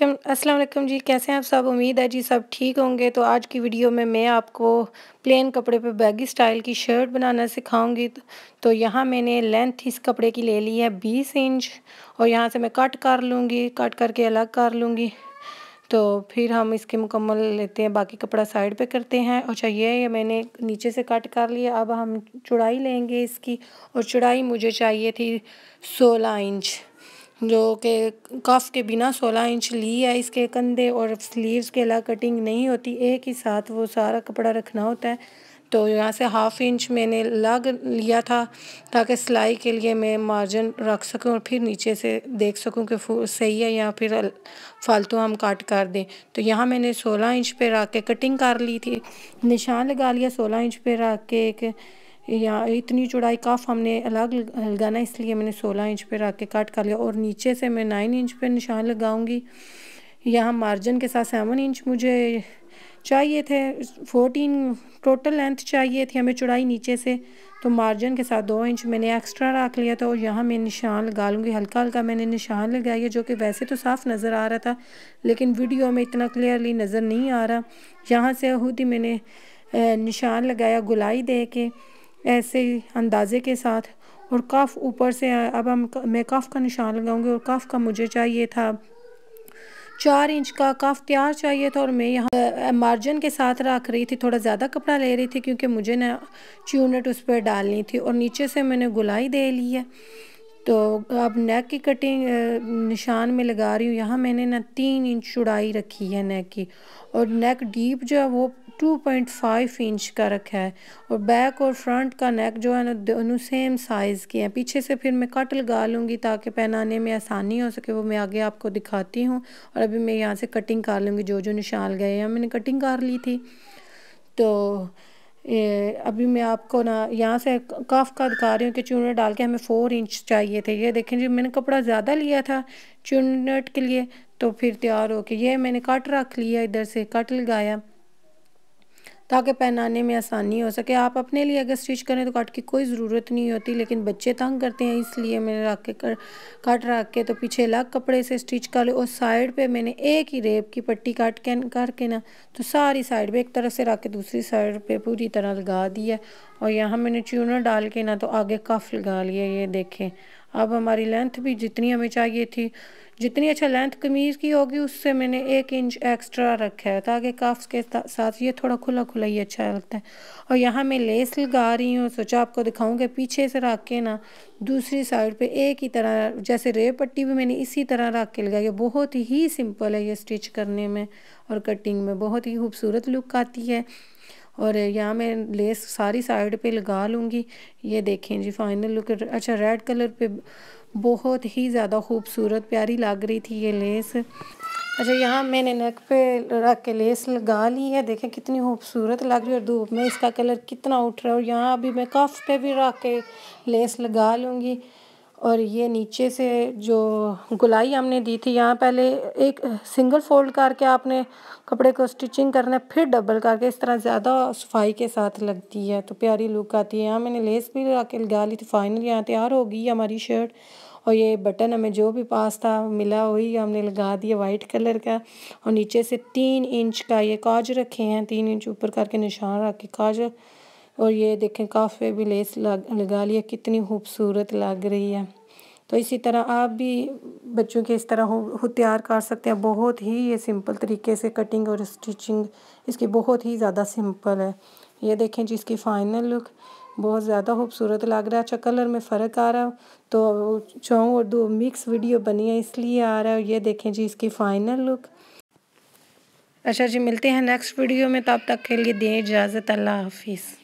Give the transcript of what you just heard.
अस्सलाम वालेकुम जी कैसे हैं आप सब उम्मीद है जी सब ठीक होंगे तो आज की वीडियो में मैं आपको प्लेन कपड़े पे बैगी स्टाइल की शर्ट बनाना सिखाऊंगी तो, तो यहाँ मैंने लेंथ इस कपड़े की ले ली है बीस इंच और यहाँ से मैं कट कर लूँगी कट करके अलग कर लूँगी तो फिर हम इसके मुकम्मल लेते हैं बाकी कपड़ा साइड पर करते हैं और चाहिए ये मैंने नीचे से कट कर लिया अब हम चुड़ाई लेंगे इसकी और चुड़ाई मुझे चाहिए थी सोलह इंच जो कि कफ के बिना सोलह इंच ली है इसके कंधे और स्लीव्स के अलावा कटिंग नहीं होती एक ही साथ वो सारा कपड़ा रखना होता है तो यहाँ से हाफ इंच मैंने लग लिया था ताकि सिलाई के लिए मैं मार्जिन रख सकूँ और फिर नीचे से देख सकूँ कि सही है या फिर फालतू हम काट कर दें तो यहाँ मैंने सोलह इंच पे रख के कटिंग कर ली थी निशान लगा लिया सोलह इंच पे रख के एक या इतनी चौड़ाई काफ हमने अलग लगाना इसलिए मैंने सोलह इंच पर आके काट कर लिया और नीचे से मैं नाइन इंच पर निशान लगाऊंगी यहाँ मार्जिन के साथ सेवन इंच मुझे चाहिए थे फोर्टीन टोटल लेंथ चाहिए थी हमें चौड़ाई नीचे से तो मार्जिन के साथ दो इंच मैंने एक्स्ट्रा रख लिया था और यहाँ मैं निशान लगा लूँगी हल्का हल्का मैंने निशान लगाया जो कि वैसे तो साफ़ नज़र आ रहा था लेकिन वीडियो में इतना क्लियरली नज़र नहीं आ रहा यहाँ से खुद ही मैंने निशान लगाया गुलाई दे के ऐसे अंदाज़े के साथ और कफ़ ऊपर से अब हम मैं कफ़ का निशान लगाऊंगी और कफ़ का मुझे चाहिए था चार इंच का कफ तैयार चाहिए था और मैं यहाँ मार्जिन के साथ रख रही थी थोड़ा ज़्यादा कपड़ा ले रही थी क्योंकि मुझे ना च्यूनट उस पर डालनी थी और नीचे से मैंने गुलाई दे ली है तो अब नेक की कटिंग निशान में लगा रही हूँ यहाँ मैंने ना तीन इंच चुड़ाई रखी है नेक की और नेक डीप जो है वो टू पॉइंट फाइव इंच का रखा है और बैक और फ्रंट का नेक जो है ना दोनों सेम साइज़ के हैं पीछे से फिर मैं कट लगा लूँगी ताकि पहनाने में आसानी हो सके वो मैं आगे आपको दिखाती हूँ और अभी मैं यहाँ से कटिंग कर लूँगी जो जो निशान गए हैं मैंने कटिंग कर ली थी तो ए, अभी मैं आपको ना यहाँ से काफ का दिखा रही हूँ कि चूनट डाल के हमें फ़ोर इंच चाहिए थे ये देखें जी मैंने कपड़ा ज़्यादा लिया था चूनट के लिए तो फिर तैयार हो के ये मैंने कट रख लिया इधर से कट लगाया ताकि पहनाने में आसानी हो सके आप अपने लिए अगर स्टिच करें तो कट की कोई ज़रूरत नहीं होती लेकिन बच्चे तंग करते हैं इसलिए मैंने रख के कर कट रख के तो पीछे अलग कपड़े से स्टिच कर लो और साइड पर मैंने एक ही रेप की पट्टी काट के करके ना तो सारी साइड पर एक तरफ से रख के दूसरी साइड पर पूरी तरह लगा दी है और यहाँ मैंने चूना डाल के ना तो आगे कफ लगा लिया ये देखें अब हमारी लेंथ भी जितनी हमें चाहिए थी जितनी अच्छा लेंथ कमीज़ की होगी उससे मैंने एक इंच एक्स्ट्रा रखा है ताकि काफ्स के साथ ये थोड़ा खुला खुला ही अच्छा लगता है और यहाँ मैं लेस लगा रही हूँ सोचा आपको दिखाऊँगी पीछे से रख के ना दूसरी साइड पे एक ही तरह जैसे रे पट्टी भी मैंने इसी तरह रख के लगाई है बहुत ही सिंपल है ये स्टिच करने में और कटिंग में बहुत ही खूबसूरत लुक आती है और यहाँ मैं लेस सारी साइड पे लगा लूँगी ये देखें जी फाइनल लुक अच्छा रेड कलर पे बहुत ही ज़्यादा खूबसूरत प्यारी लग रही थी ये लेस अच्छा यहाँ मैंने नेक पे रख के लेस लगा ली है देखें कितनी खूबसूरत लग रही है और धूप में इसका कलर कितना उठ रहा है और यहाँ अभी मैं कफ पे भी रख के लेस लगा लूँगी और ये नीचे से जो गुलाई हमने दी थी यहाँ पहले एक सिंगल फोल्ड करके आपने कपड़े को स्टिचिंग करना है फिर डबल करके इस तरह ज़्यादा सफाई के साथ लगती है तो प्यारी लुक आती है यहाँ मैंने लेस भी लगा के लगा ली थी फाइनल यहाँ तैयार हो गई हमारी शर्ट और ये बटन हमें जो भी पास था मिला वही हमने लगा दिया वाइट कलर का और नीचे से तीन इंच का ये काज रखे हैं तीन इंच ऊपर करके निशान रख के काज और ये देखें काफ पे भी लेस लग लगा लिया कितनी खूबसूरत लग रही है तो इसी तरह आप भी बच्चों के इस तरह हो तैयार कर सकते हैं बहुत ही ये सिंपल तरीके से कटिंग और स्टिचिंग इसकी बहुत ही ज़्यादा सिंपल है ये देखें जी इसकी फाइनल लुक बहुत ज़्यादा खूबसूरत लग रहा है अच्छा कलर में फ़र्क आ रहा है तो चौ और दो मिक्स वीडियो बनी है इसलिए आ रहा है और ये देखें जी इसकी फ़ाइनल लुक अच्छा जी मिलते हैं नेक्स्ट वीडियो में तब तक के लिए दें इजाज़त अल्लाह हाफिज़